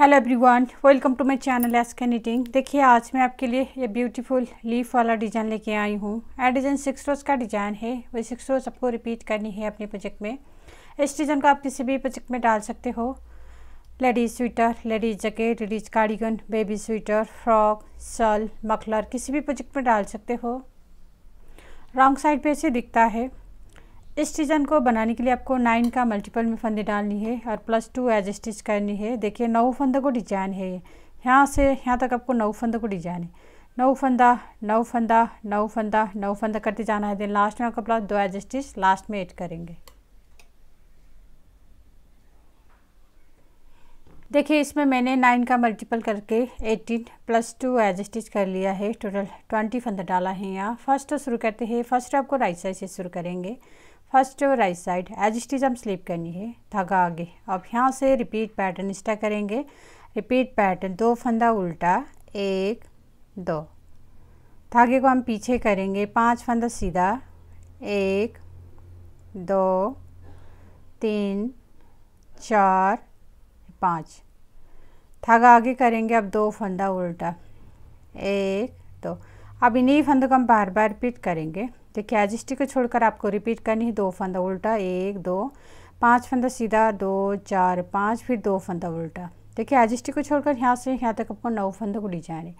hello everyone welcome to my channel S knitting देखिए आज मैं आपके लिए ये ब्यूटीफुल लीफ वाला डिज़ाइन लेके आई हूँ ए डिज़ाइन सिक्स रोज़ का डिज़ाइन है वही सिक्स रोज़ आपको रिपीट करनी है अपने प्रोजेक्ट में इस डिज़ाइन को आप किसी भी प्रोजेक्ट में डाल सकते हो ladies sweater ladies jacket ladies cardigan baby sweater frock सल मखलर किसी भी प्रोजेक्ट में डाल सकते हो रॉन्ग साइड पर इसे दिखता है इस डिज़ाइन को बनाने के लिए आपको नाइन का मल्टीपल में फंदे डालनी है और प्लस टू एज स्टिच करनी है देखिए नौ फंदों को डिजाइन है ये यहाँ से यहाँ तक आपको नौ फंदों को डिजाइन है नौ फंदा नौ फंदा नौ फंदा नौ फंदा करते जाना है देन लास्ट में आपका प्लस दो एज स्टिच लास्ट में एड करेंगे देखिए इसमें मैंने नाइन का मल्टीपल करके eighteen plus two edge stitch कर लिया है टोटल ट्वेंटी फंदा डाला है यहाँ फर्स्ट शुरू करते हैं फर्स्ट आपको राइट साइड से शुरू करेंगे फर्स्ट राइट साइड एज इट हम स्लिप करनी है धागा आगे अब यहाँ से रिपीट पैटर्न स्टा करेंगे रिपीट पैटर्न दो फंदा उल्टा एक दो धागे को हम पीछे करेंगे पांच फंदा सीधा एक दो तीन चार पाँच धागा आगे करेंगे अब दो फंदा उल्टा एक दो अब इन्हीं फंदों को हम बार बार रिपीट करेंगे देखिए एजिस्टी को छोड़कर आपको रिपीट करनी है दो फंदा उल्टा एक दो पाँच फंदा सीधा दो चार पाँच फिर दो फंदा उल्टा देखिए एजिस्टी को छोड़कर यहाँ से यहाँ तक आपको नौ फंदों को ले जाने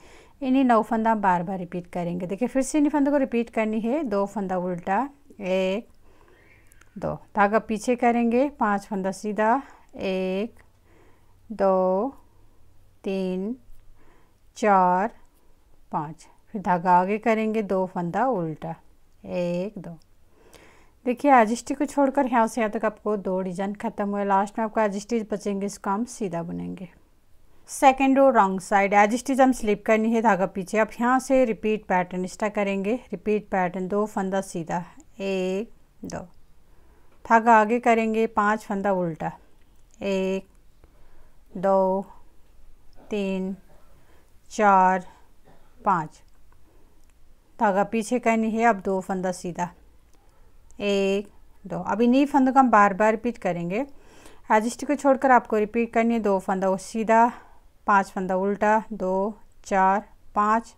इन्हीं नौ फंदा हम बार बार रिपीट करेंगे देखिए फिर से इन्हीं फंदों को रिपीट करनी है दो फंदा उल्टा एक दो धागा पीछे करेंगे पाँच फंदा सीधा एक दो तीन चार पाँच फिर धागा आगे करेंगे दो फंदा उल्टा एक दो देखिए आजिस्टी को छोड़कर यहाँ से यहाँ तक आपको दो डिजाइन खत्म हुए लास्ट में आपका एजिस्टिज बचेंगे इसको हम सीधा बुनेंगे सेकेंड और रॉन्ग साइड एजिस्टिज हम स्लिप करनी है धागा पीछे अब यहाँ से रिपीट पैटर्न इस्टा करेंगे रिपीट पैटर्न दो फंदा सीधा एक दो धागा आगे करेंगे पांच फंदा उल्टा एक दो तीन चार पाँच धागा पीछे का नहीं है अब दो फंदा सीधा एक दो अब इन्हीं फंदों का हम बार बार रिपीट करेंगे एडजस्ट को छोड़कर आपको रिपीट करनी है दो फंदा वो सीधा पांच फंदा उल्टा दो चार पाँच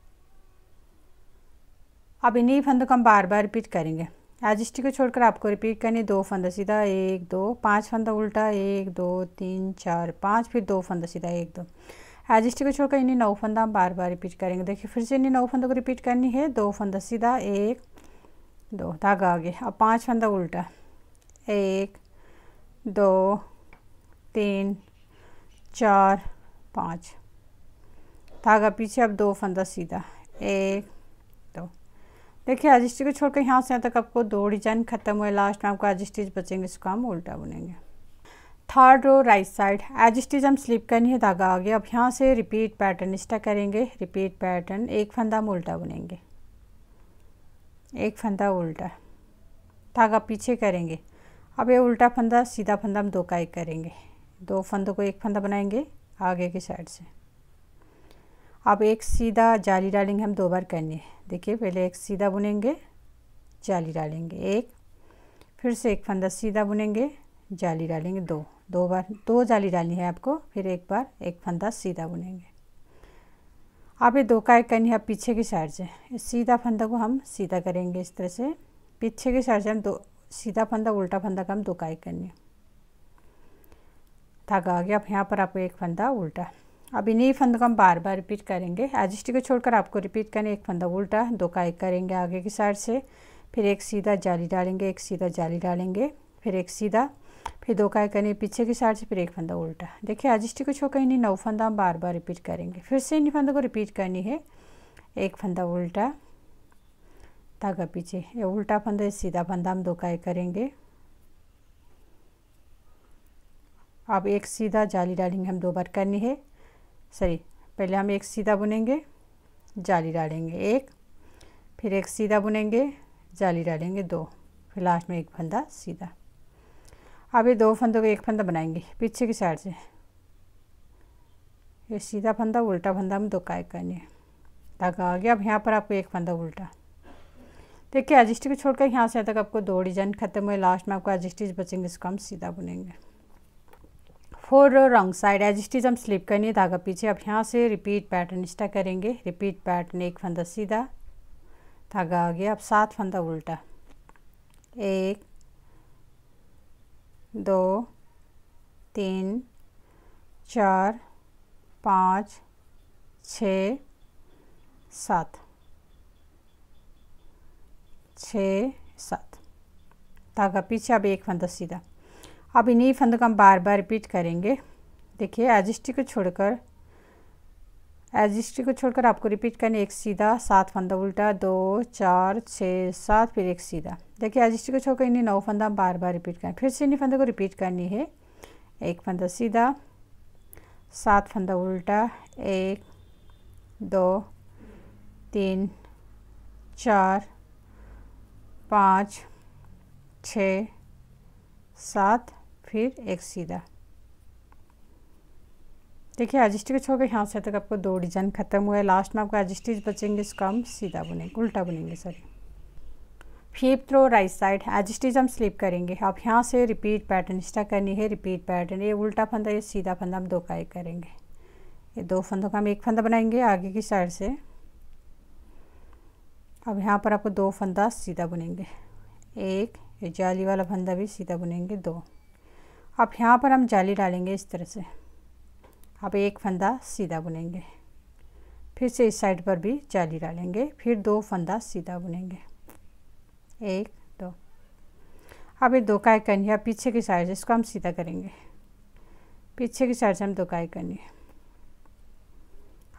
अब इन्हीं फंदों का हम बार बार रिपीट करेंगे एडजस्ट को छोड़कर आपको रिपीट करनी है दो फंदा सीधा एक दो पांच फंदा उल्टा एक दो तीन चार पाँच फिर दो फंदा सीधा एक दो एजिस्टी हाँ, को छोड़कर इन्हीं नौ फंदा हम बार बार रिपीट करेंगे देखिए फिर से इन्हीं नौ फंदों को रिपीट करनी है दो फंदा सीधा एक दो धागा आगे अब पांच फंदा उल्टा एक दो तीन चार पाँच धागा पीछे अब दो फंदा सीधा एक दो देखिए एजिस्टी को छोड़कर यहाँ से यहाँ तक आपको दो डिजाइन खत्म हुए लास्ट में आपको स्टिच बचेंगे इसको हम उल्टा बुनेंगे third row right side edge हम स्लिप करनी है धागा आ गया अब यहाँ से रिपीट पैटर्न स्टा करेंगे रिपीट पैटर्न एक फंदा हम उल्टा बुनेंगे एक फंदा उल्टा धागा पीछे करेंगे अब ये उल्टा फंदा सीधा फंदा हम दो का एक करेंगे दो फंदों को एक फंदा बनाएंगे आगे की साइड से अब एक सीधा जाली डालेंगे हम दो बार करनी है देखिए पहले एक सीधा बुनेंगे जाली डालेंगे एक फिर से एक फंदा सीधा बुनेंगे जाली डालेंगे दो दो बार दो जाली डालनी है आपको फिर एक बार एक फंदा सीधा बुनेंगे आप ये दो का एक करनी है पीछे की साइड से सीधा फंदा को हम सीधा करेंगे इस तरह से पीछे की साइड से हम दो सीधा फंदा उल्टा फंदा का हम दो का एक करनी है धागा आ गया अब यहाँ पर आपको एक फंदा उल्टा अब इन्हीं फंदों को हम बार बार रिपीट करेंगे एजिस्टी को छोड़कर आपको रिपीट करनी एक फंदा उल्टा दो का एक करेंगे आगे की साइड से फिर एक सीधा जाली डालेंगे एक सीधा जाली डालेंगे फिर एक सीधा फिर दो काय करनी पीछे की साइड से फिर एक फंदा उल्टा देखिए आजिष्टी को छोकर नहीं नौ फंदा हम बार बार रिपीट करेंगे फिर से इन्हीं फंदों को रिपीट करनी है एक फंदा उल्टा धागा पीछे ये उल्टा फंदा सीधा फंदा हम दो काय करेंगे अब एक सीधा जाली डालेंगे हम दो बार करनी है सॉरी पहले हम एक सीधा बुनेंगे जाली डालेंगे एक फिर एक सीधा बुनेंगे जाली डालेंगे दो फिर लास्ट में एक फंदा सीधा अभी दो फंदों का एक फंदा बनाएंगे पीछे की साइड से ये सीधा फंदा उल्टा फंदा हम दो काय करेंगे धागा आ गया अब यहाँ पर आपको एक फंदा उल्टा देखिए को छोड़कर यहाँ से तक आपको दो डिजाइन खत्म हुए लास्ट में आपको एजिस्टिज बचेंगे इसको हम सीधा बुनेंगे फोर रॉन्ग साइड एजिस्टिज हम स्लिप है धागा पीछे अब यहाँ से रिपीट पैटर्न इस्टा करेंगे रिपीट पैटर्न एक फंदा सीधा धागा आ गया अब सात फंदा उल्टा एक दो तीन चार पाँच छ सात छ सात धागा पीछे अब एक फंदा सीधा अब इन्हीं फंदों का हम बार बार रिपीट करेंगे देखिए एजिस्टी को छोड़कर एजिस्ट्री को छोड़कर आपको रिपीट करनी एक सीधा सात फंदा उल्टा दो चार छः सात फिर एक सीधा देखिए एजिस्ट्री को छोड़कर इन्हें नौ फंदा बार बार रिपीट करना फिर से इन्हीं फंदे को रिपीट करनी है एक फंदा सीधा सात फंदा उल्टा एक दो तीन चार पाँच छ सात फिर एक सीधा देखिए आज स्टिच छोड़कर यहाँ से तक तो आपको दो डिजाइन खत्म हुआ है लास्ट में आपको आज बचेंगे इसको हम सीधा बुनेंगे उल्टा बुनेंगे sorry fifth row right side edge हम स्लिप करेंगे अब यहाँ से रिपीट पैटर्न इस्टा करनी है रिपीट पैटर्न ये उल्टा फंदा ये सीधा फंदा हम दो का एक करेंगे ये दो फंदों का हम एक फंदा बनाएंगे आगे की साइड से अब यहाँ पर आपको दो फंदा सीधा बुनेंगे एक ये जाली वाला फंदा भी सीधा बुनेंगे दो अब यहाँ पर हम जाली डालेंगे इस तरह से अब एक फंदा सीधा बुनेंगे फिर से इस साइड पर भी जाली डालेंगे फिर दो फंदा सीधा बुनेंगे एक दो अब ये दो काय करनी है पीछे की साइड इसको हम सीधा करेंगे पीछे की साइड से हम दो काय करनी है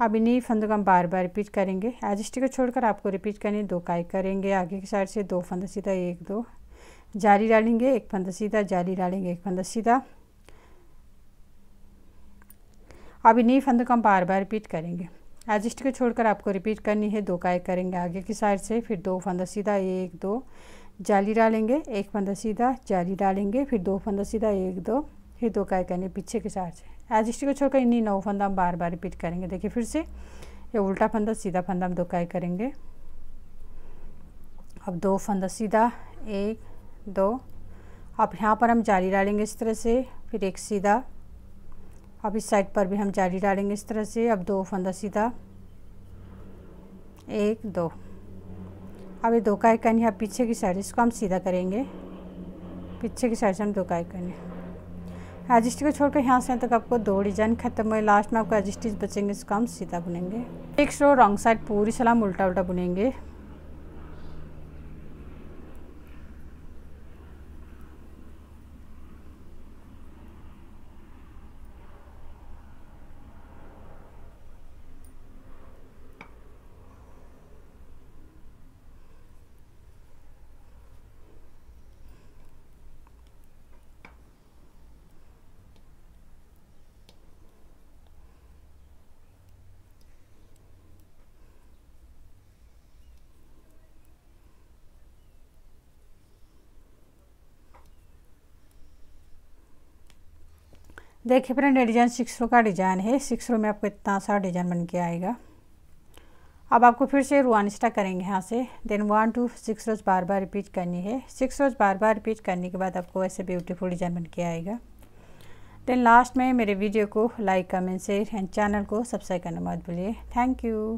अब इन्हीं फंदों को हम बार बार रिपीट करेंगे एडजस्टी को छोड़कर आपको रिपीट करनी दो काय करेंगे आगे की साइड से दो फंदा सीधा एक दो जाली डालेंगे एक फंदा सीधा जाली डालेंगे एक फंदा सीधा अब इन्हीं फंदों को हम बार बार रिपीट करेंगे एडजस्ट को छोड़कर आपको रिपीट करनी है दो काय करेंगे आगे की साइड से फिर दो फंदा सीधा एक दो जाली डालेंगे एक फंदा सीधा जाली डालेंगे फिर दो फंदा सीधा एक दो फिर दो काय करेंगे पीछे की साइड से एडजस्ट को छोड़कर इन्हीं नौ फंदा हम बार बार रिपीट करेंगे देखिए फिर से ये उल्टा फंदा सीधा फंदा हम दो काय करेंगे अब दो फंदा सीधा एक दो अब यहाँ पर हम जाली डालेंगे इस तरह से फिर एक सीधा अब इस साइड पर भी हम जारी डालेंगे इस तरह से अब दो फंदा सीधा एक दो अब ये दो का आइकन यहाँ पीछे की साइड इसको हम सीधा करेंगे पीछे की साइड से हम दो का आइकन एजिस्टिच को छोड़कर यहाँ से तक आपको दो डिजाइन खत्म हुए लास्ट में आपको एजिस्टिच बचेंगे इसको हम सीधा बुनेंगे एक रो रॉन्ग साइड पूरी सलाम उल्टा उल्टा बुनेंगे देखिए फ्रेंड डिज़ाइन सिक्स रो का डिज़ाइन है सिक्स रो में आपको इतना सा डिज़ाइन बन के आएगा अब आपको फिर से रुआन स्टा करेंगे यहाँ से then one two six rows बार बार रिपीट करनी है सिक्स रोज बार बार रिपीट करने के बाद आपको ऐसे ब्यूटीफुल डिज़ाइन बन के आएगा देन लास्ट में मेरे वीडियो को like comment share and channel को सब्सक्राइब करना मत भूलिए थैंक यू